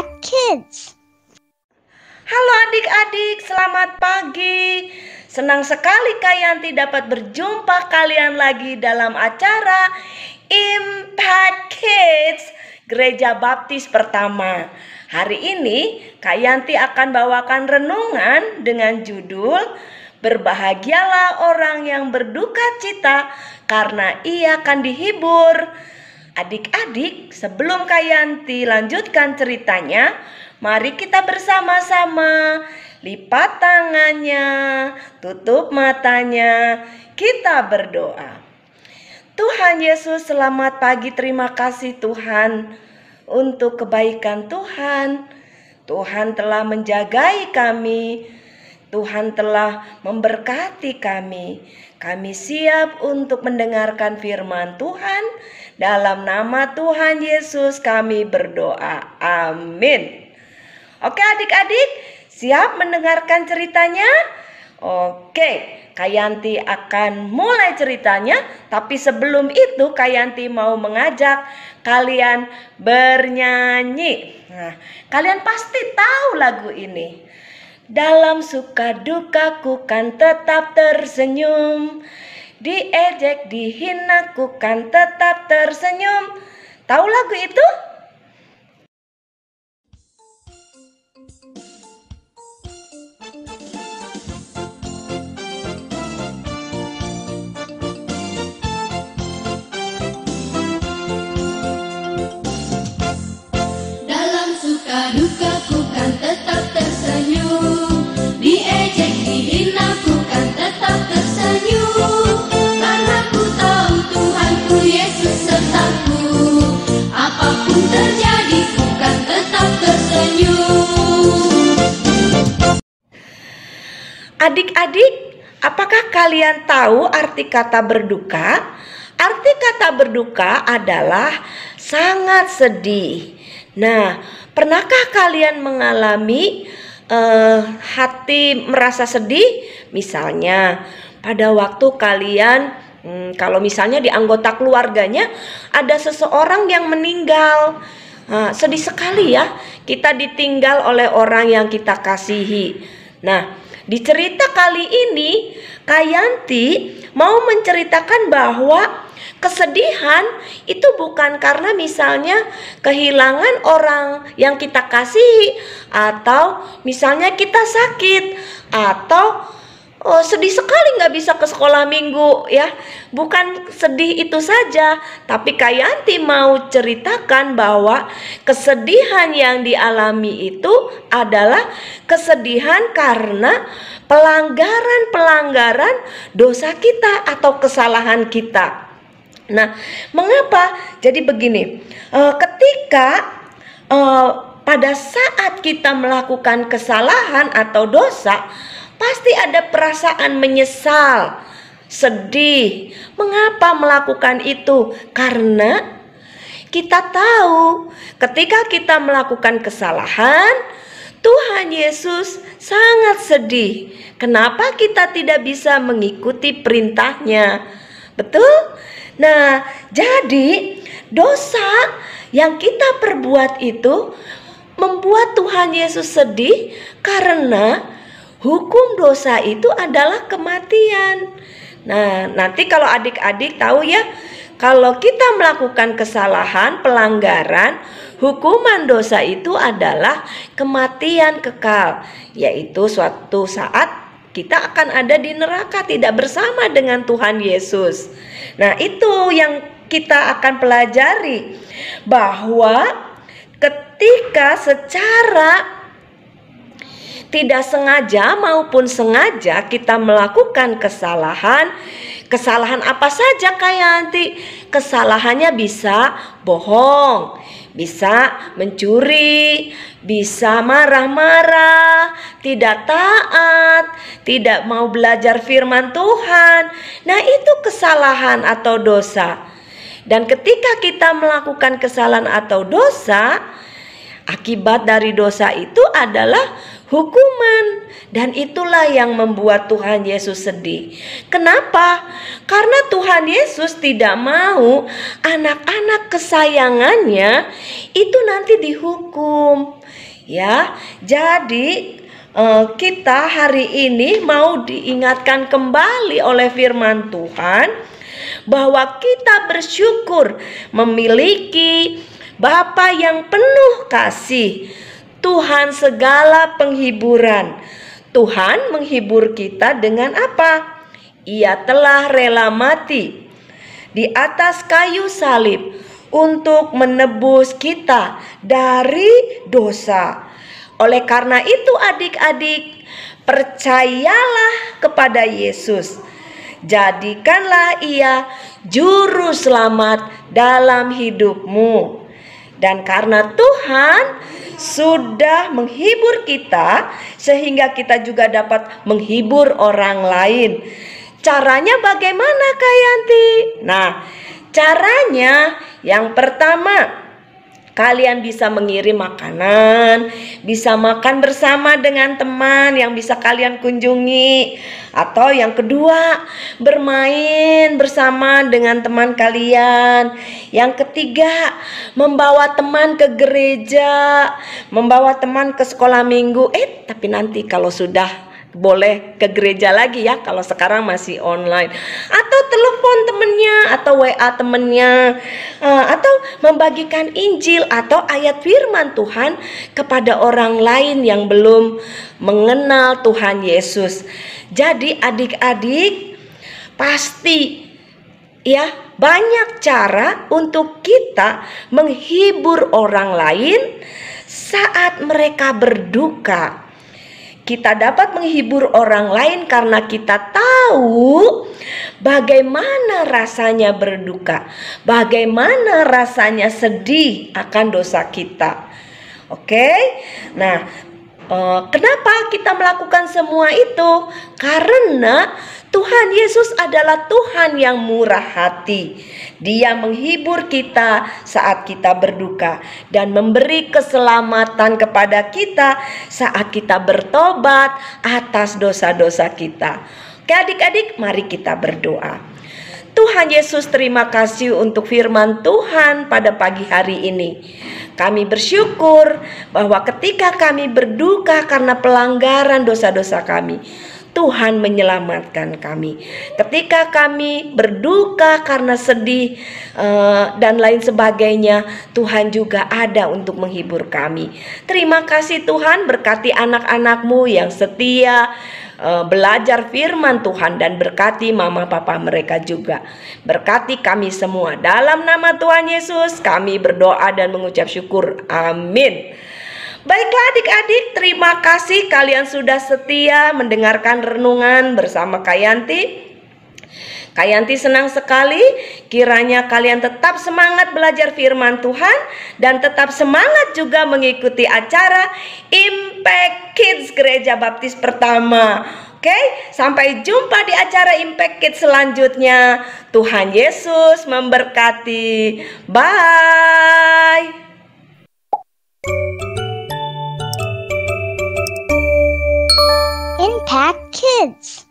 Cat Kids. Halo adik-adik, selamat pagi. Senang sekali Kayanti dapat berjumpa kalian lagi dalam acara Impact Kids Gereja Baptis pertama. Hari ini Kayanti akan bawakan renungan dengan judul Berbahagialah orang yang berduka cita karena ia akan dihibur. Adik-adik, sebelum Yanti lanjutkan ceritanya, mari kita bersama-sama lipat tangannya, tutup matanya, kita berdoa. Tuhan Yesus, selamat pagi. Terima kasih Tuhan untuk kebaikan Tuhan. Tuhan telah menjagai kami Tuhan telah memberkati kami. Kami siap untuk mendengarkan firman Tuhan. Dalam nama Tuhan Yesus kami berdoa. Amin. Oke adik-adik, siap mendengarkan ceritanya? Oke, Kayanti akan mulai ceritanya, tapi sebelum itu Kayanti mau mengajak kalian bernyanyi. Nah, kalian pasti tahu lagu ini. Dalam suka duka ku kan tetap tersenyum Diejek dihina ku kan tetap tersenyum Tahu lagu itu? Adik-adik, apakah kalian tahu arti kata berduka? Arti kata berduka adalah sangat sedih. Nah, pernahkah kalian mengalami uh, hati merasa sedih? Misalnya, pada waktu kalian hmm, kalau misalnya di anggota keluarganya ada seseorang yang meninggal Uh, sedih sekali ya kita ditinggal oleh orang yang kita kasihi nah di cerita kali ini, Kayanti mau menceritakan bahwa Kesedihan itu bukan karena misalnya kehilangan orang yang kita kasihi atau misalnya kita sakit atau oh, sedih sekali nggak bisa ke sekolah minggu ya. Bukan sedih itu saja, tapi Kayanti mau ceritakan bahwa kesedihan yang dialami itu adalah kesedihan karena pelanggaran-pelanggaran dosa kita atau kesalahan kita. Nah, mengapa? Jadi begini, eh, ketika eh, pada saat kita melakukan kesalahan atau dosa, pasti ada perasaan menyesal, sedih. Mengapa melakukan itu? Karena kita tahu ketika kita melakukan kesalahan, Tuhan Yesus sangat sedih. Kenapa kita tidak bisa mengikuti perintahnya? Betul? Nah, jadi dosa yang kita perbuat itu membuat Tuhan Yesus sedih karena hukum dosa itu adalah kematian. Nah, nanti kalau adik-adik tahu ya, kalau kita melakukan kesalahan, pelanggaran, hukuman dosa itu adalah kematian kekal, yaitu suatu saat kita akan ada di neraka tidak bersama dengan Tuhan Yesus. Nah, itu yang kita akan pelajari bahwa ketika secara tidak sengaja maupun sengaja kita melakukan kesalahan kesalahan apa saja Kak Yanti? kesalahannya bisa bohong bisa mencuri bisa marah-marah tidak taat tidak mau belajar firman Tuhan nah itu kesalahan atau dosa dan ketika kita melakukan kesalahan atau dosa akibat dari dosa itu adalah hukuman dan itulah yang membuat Tuhan Yesus sedih. Kenapa? Karena Tuhan Yesus tidak mau anak-anak kesayangannya itu nanti dihukum. Ya, jadi eh, kita hari ini mau diingatkan kembali oleh firman Tuhan bahwa kita bersyukur memiliki Bapa yang penuh kasih Tuhan segala penghiburan. Tuhan menghibur kita dengan apa? Ia telah rela mati di atas kayu salib untuk menebus kita dari dosa. Oleh karena itu, adik-adik, percayalah kepada Yesus. Jadikanlah Ia juru selamat dalam hidupmu. Dan karena Tuhan sudah menghibur kita sehingga kita juga dapat menghibur orang lain. Caranya bagaimana Kak Yanti? Nah, caranya yang pertama Kalian bisa mengirim makanan, bisa makan bersama dengan teman yang bisa kalian kunjungi, atau yang kedua, bermain bersama dengan teman kalian. Yang ketiga, membawa teman ke gereja, membawa teman ke sekolah minggu. Eh, tapi nanti kalau sudah boleh ke gereja lagi ya kalau sekarang masih online atau telepon temennya atau WA temennya eh, atau membagikan Injil atau ayat firman Tuhan kepada orang lain yang belum mengenal Tuhan Yesus jadi adik-adik pasti ya banyak cara untuk kita menghibur orang lain saat mereka berduka kita dapat menghibur orang lain karena kita tahu bagaimana rasanya berduka, bagaimana rasanya sedih akan dosa kita. Oke, okay? nah Oh, kenapa kita melakukan semua itu? Karena Tuhan Yesus adalah Tuhan yang murah hati. Dia menghibur kita saat kita berduka dan memberi keselamatan kepada kita saat kita bertobat atas dosa-dosa kita. Oke adik-adik, mari kita berdoa. Tuhan Yesus terima kasih untuk firman Tuhan pada pagi hari ini. Kami bersyukur bahwa ketika kami berduka karena pelanggaran dosa-dosa kami, Tuhan menyelamatkan kami. Ketika kami berduka karena sedih eh, dan lain sebagainya, Tuhan juga ada untuk menghibur kami. Terima kasih Tuhan berkati anak-anakmu yang setia Eh, belajar firman Tuhan dan berkati mama papa mereka juga. Berkati kami semua. Dalam nama Tuhan Yesus kami berdoa dan mengucap syukur. Amin. Baiklah adik-adik, terima kasih kalian sudah setia mendengarkan renungan bersama Kayanti. Kayanti senang sekali kiranya kalian tetap semangat belajar firman Tuhan dan tetap semangat juga mengikuti acara Impact Kids Gereja Baptis pertama. Oke, sampai jumpa di acara Impact Kids selanjutnya. Tuhan Yesus memberkati. Bye. Impact Kids